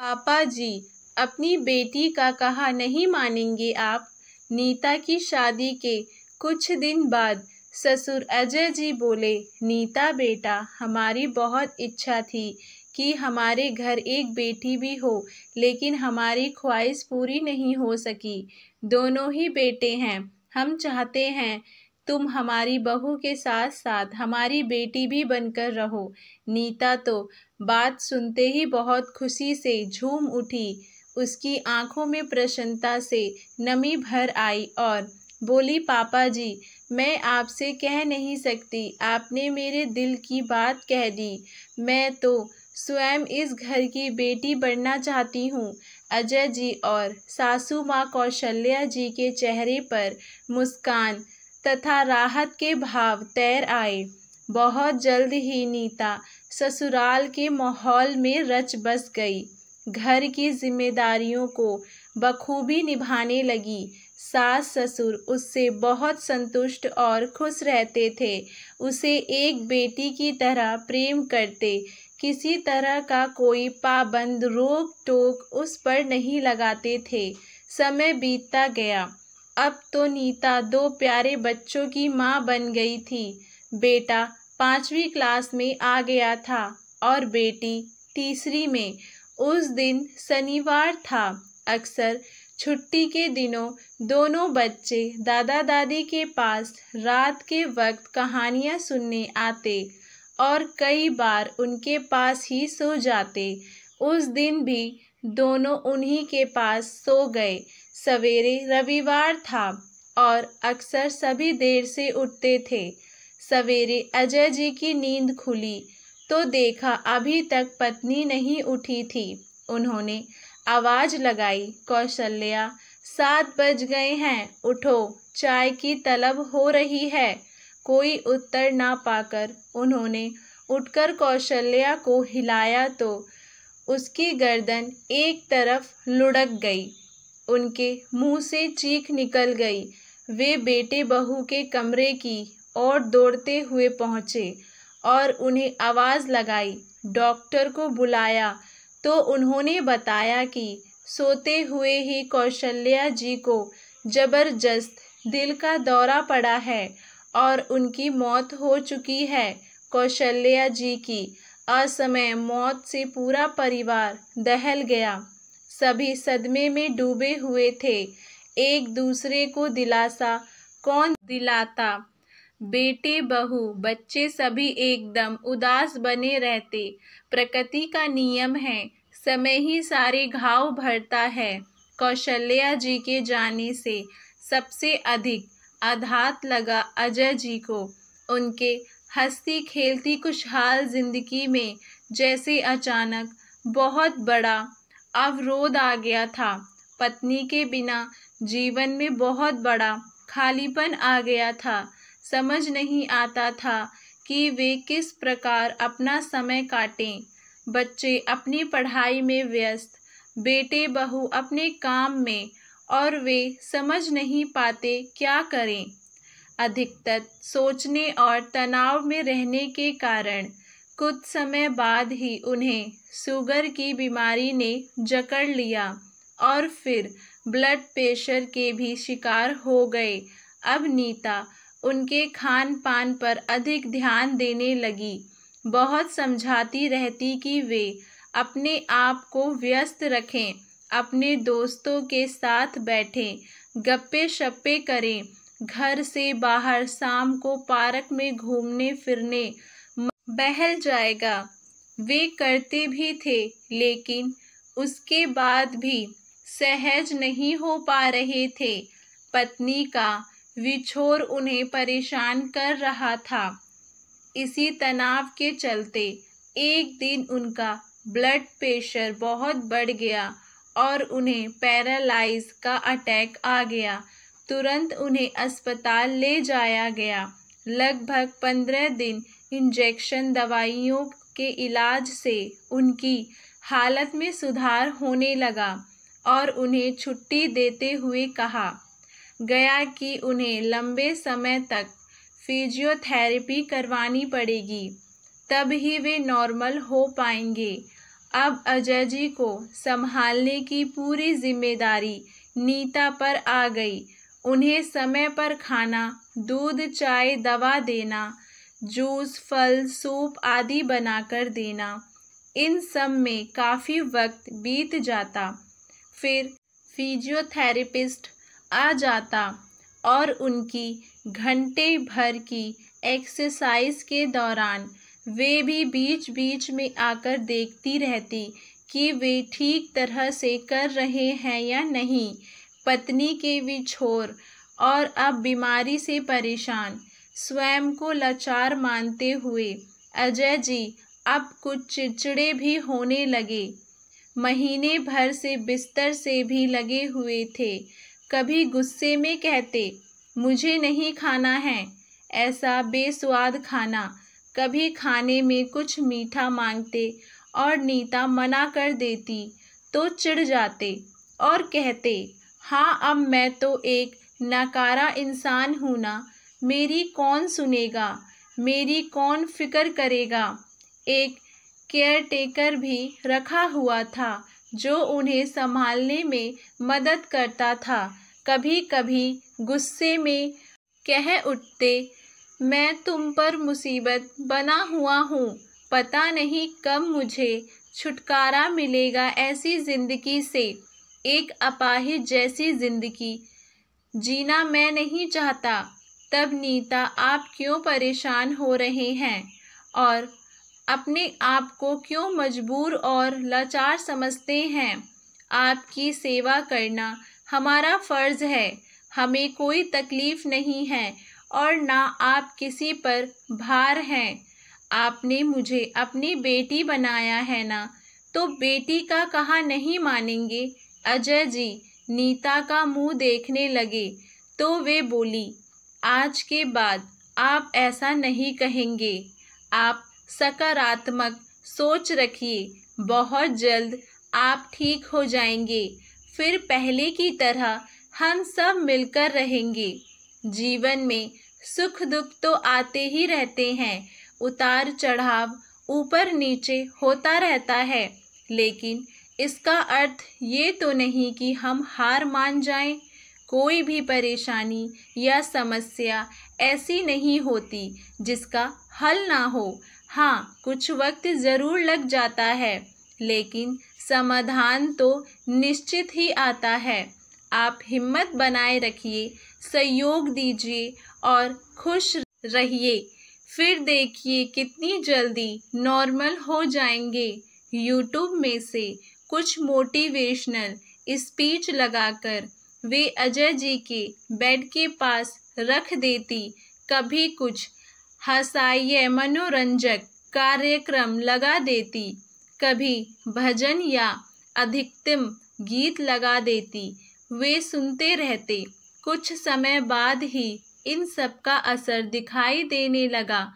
पापा जी अपनी बेटी का कहा नहीं मानेंगे आप नीता की शादी के कुछ दिन बाद ससुर अजय जी बोले नीता बेटा हमारी बहुत इच्छा थी कि हमारे घर एक बेटी भी हो लेकिन हमारी ख्वाहिश पूरी नहीं हो सकी दोनों ही बेटे हैं हम चाहते हैं तुम हमारी बहू के साथ साथ हमारी बेटी भी बनकर रहो नीता तो बात सुनते ही बहुत खुशी से झूम उठी उसकी आंखों में प्रसन्नता से नमी भर आई और बोली पापा जी मैं आपसे कह नहीं सकती आपने मेरे दिल की बात कह दी मैं तो स्वयं इस घर की बेटी बनना चाहती हूँ अजय जी और सासू माँ कौशल्या जी के चेहरे पर मुस्कान तथा राहत के भाव तैर आए बहुत जल्द ही नीता ससुराल के माहौल में रच बस गई घर की जिम्मेदारियों को बखूबी निभाने लगी सास ससुर उससे बहुत संतुष्ट और खुश रहते थे उसे एक बेटी की तरह प्रेम करते किसी तरह का कोई पाबंद रोक टोक उस पर नहीं लगाते थे समय बीतता गया अब तो नीता दो प्यारे बच्चों की माँ बन गई थी बेटा पाँचवीं क्लास में आ गया था और बेटी तीसरी में उस दिन शनिवार था अक्सर छुट्टी के दिनों दोनों बच्चे दादा दादी के पास रात के वक्त कहानियाँ सुनने आते और कई बार उनके पास ही सो जाते उस दिन भी दोनों उन्हीं के पास सो गए सवेरे रविवार था और अक्सर सभी देर से उठते थे सवेरे अजय जी की नींद खुली तो देखा अभी तक पत्नी नहीं उठी थी उन्होंने आवाज़ लगाई कौशल्या सात बज गए हैं उठो चाय की तलब हो रही है कोई उत्तर ना पाकर उन्होंने उठकर कौशल्या को हिलाया तो उसकी गर्दन एक तरफ लुढ़क गई उनके मुंह से चीख निकल गई वे बेटे बहू के कमरे की और दौड़ते हुए पहुँचे और उन्हें आवाज़ लगाई डॉक्टर को बुलाया तो उन्होंने बताया कि सोते हुए ही कौशल्या जी को जबरदस्त दिल का दौरा पड़ा है और उनकी मौत हो चुकी है कौशल्या जी की असमय मौत से पूरा परिवार दहल गया सभी सदमे में डूबे हुए थे एक दूसरे को दिलासा कौन दिलाता बेटे बहू बच्चे सभी एकदम उदास बने रहते प्रकृति का नियम है समय ही सारे घाव भरता है कौशल्या जी के जाने से सबसे अधिक आधात लगा अजय जी को उनके हंसती खेलती खुशहाल जिंदगी में जैसे अचानक बहुत बड़ा अवरोध आ गया था पत्नी के बिना जीवन में बहुत बड़ा खालीपन आ गया था समझ नहीं आता था कि वे किस प्रकार अपना समय काटें बच्चे अपनी पढ़ाई में व्यस्त बेटे बहू अपने काम में और वे समझ नहीं पाते क्या करें अधिकतर सोचने और तनाव में रहने के कारण कुछ समय बाद ही उन्हें शुगर की बीमारी ने जकड़ लिया और फिर ब्लड प्रेशर के भी शिकार हो गए अब नीता उनके खान पान पर अधिक ध्यान देने लगी बहुत समझाती रहती कि वे अपने आप को व्यस्त रखें अपने दोस्तों के साथ बैठें गप्पे शप्पे करें घर से बाहर शाम को पार्क में घूमने फिरने बहल जाएगा वे करते भी थे लेकिन उसके बाद भी सहज नहीं हो पा रहे थे पत्नी का विछोर उन्हें परेशान कर रहा था इसी तनाव के चलते एक दिन उनका ब्लड प्रेशर बहुत बढ़ गया और उन्हें पैरालाइज का अटैक आ गया तुरंत उन्हें अस्पताल ले जाया गया लगभग पंद्रह दिन इंजेक्शन दवाइयों के इलाज से उनकी हालत में सुधार होने लगा और उन्हें छुट्टी देते हुए कहा गया कि उन्हें लंबे समय तक फिजियोथेरेपी करवानी पड़ेगी तब ही वे नॉर्मल हो पाएंगे अब अजय जी को संभालने की पूरी जिम्मेदारी नीता पर आ गई उन्हें समय पर खाना दूध चाय दवा देना जूस फल सूप आदि बनाकर देना इन सब में काफ़ी वक्त बीत जाता फिर फिजियोथेरेपिस्ट आ जाता और उनकी घंटे भर की एक्सरसाइज के दौरान वे भी बीच बीच में आकर देखती रहती कि वे ठीक तरह से कर रहे हैं या नहीं पत्नी के भी छोर और अब बीमारी से परेशान स्वयं को लाचार मानते हुए अजय जी अब कुछ चिड़चिड़े भी होने लगे महीने भर से बिस्तर से भी लगे हुए थे कभी गुस्से में कहते मुझे नहीं खाना है ऐसा बेस्वाद खाना कभी खाने में कुछ मीठा मांगते और नीता मना कर देती तो चिढ़ जाते और कहते हाँ अब मैं तो एक नाकारा इंसान हूँ ना मेरी कौन सुनेगा मेरी कौन फिक्र करेगा एक केयर टेकर भी रखा हुआ था जो उन्हें संभालने में मदद करता था कभी कभी गुस्से में कह उठते मैं तुम पर मुसीबत बना हुआ हूँ पता नहीं कब मुझे छुटकारा मिलेगा ऐसी ज़िंदगी से एक अपाहिज जैसी ज़िंदगी जीना मैं नहीं चाहता तब नीता आप क्यों परेशान हो रहे हैं और अपने आप को क्यों मजबूर और लाचार समझते हैं आपकी सेवा करना हमारा फ़र्ज़ है हमें कोई तकलीफ़ नहीं है और ना आप किसी पर भार हैं आपने मुझे अपनी बेटी बनाया है ना तो बेटी का कहा नहीं मानेंगे अजय जी नीता का मुंह देखने लगे तो वे बोली आज के बाद आप ऐसा नहीं कहेंगे आप सकारात्मक सोच रखिए बहुत जल्द आप ठीक हो जाएंगे फिर पहले की तरह हम सब मिलकर रहेंगे जीवन में सुख दुख तो आते ही रहते हैं उतार चढ़ाव ऊपर नीचे होता रहता है लेकिन इसका अर्थ ये तो नहीं कि हम हार मान जाएं कोई भी परेशानी या समस्या ऐसी नहीं होती जिसका हल ना हो हाँ कुछ वक्त ज़रूर लग जाता है लेकिन समाधान तो निश्चित ही आता है आप हिम्मत बनाए रखिए सहयोग दीजिए और खुश रहिए फिर देखिए कितनी जल्दी नॉर्मल हो जाएंगे यूट्यूब में से कुछ मोटिवेशनल स्पीच लगाकर वे अजय जी के बेड के पास रख देती कभी कुछ हसाइय मनोरंजक कार्यक्रम लगा देती कभी भजन या अधिकतम गीत लगा देती वे सुनते रहते कुछ समय बाद ही इन सब का असर दिखाई देने लगा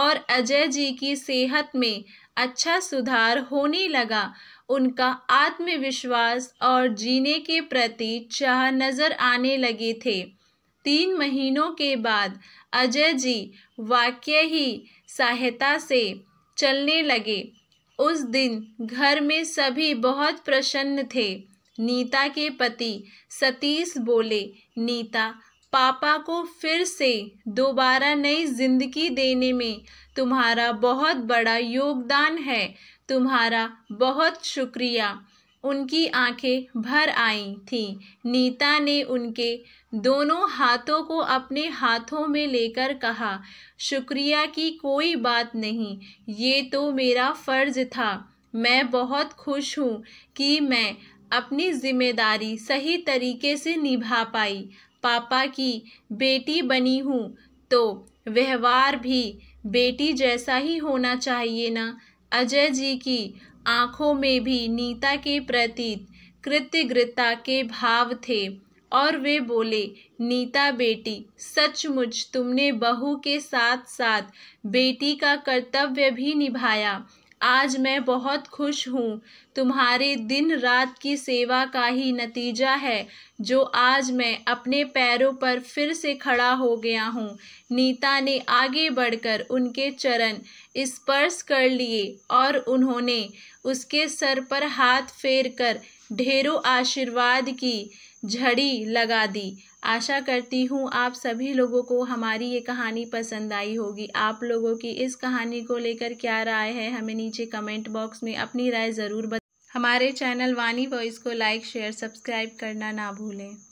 और अजय जी की सेहत में अच्छा सुधार होने लगा उनका आत्मविश्वास और जीने के प्रति चाह नज़र आने लगे थे तीन महीनों के बाद अजय जी वाक्य ही सहायता से चलने लगे उस दिन घर में सभी बहुत प्रसन्न थे नीता के पति सतीश बोले नीता पापा को फिर से दोबारा नई जिंदगी देने में तुम्हारा बहुत बड़ा योगदान है तुम्हारा बहुत शुक्रिया उनकी आंखें भर आई थीं नीता ने उनके दोनों हाथों को अपने हाथों में लेकर कहा शुक्रिया की कोई बात नहीं ये तो मेरा फ़र्ज था मैं बहुत खुश हूँ कि मैं अपनी जिम्मेदारी सही तरीके से निभा पाई पापा की बेटी बनी हूँ तो व्यवहार भी बेटी जैसा ही होना चाहिए ना अजय जी की आँखों में भी नीता के प्रति कृतज्ञता के भाव थे और वे बोले नीता बेटी सचमुच तुमने बहू के साथ साथ बेटी का कर्तव्य भी निभाया आज मैं बहुत खुश हूँ तुम्हारे दिन रात की सेवा का ही नतीजा है जो आज मैं अपने पैरों पर फिर से खड़ा हो गया हूँ नीता ने आगे बढ़कर उनके चरण स्पर्श कर लिए और उन्होंने उसके सर पर हाथ फेर कर ढेरों आशीर्वाद की झड़ी लगा दी आशा करती हूँ आप सभी लोगों को हमारी ये कहानी पसंद आई होगी आप लोगों की इस कहानी को लेकर क्या राय है हमें नीचे कमेंट बॉक्स में अपनी राय ज़रूर बता हमारे चैनल वानी वॉइस को लाइक शेयर सब्सक्राइब करना ना भूलें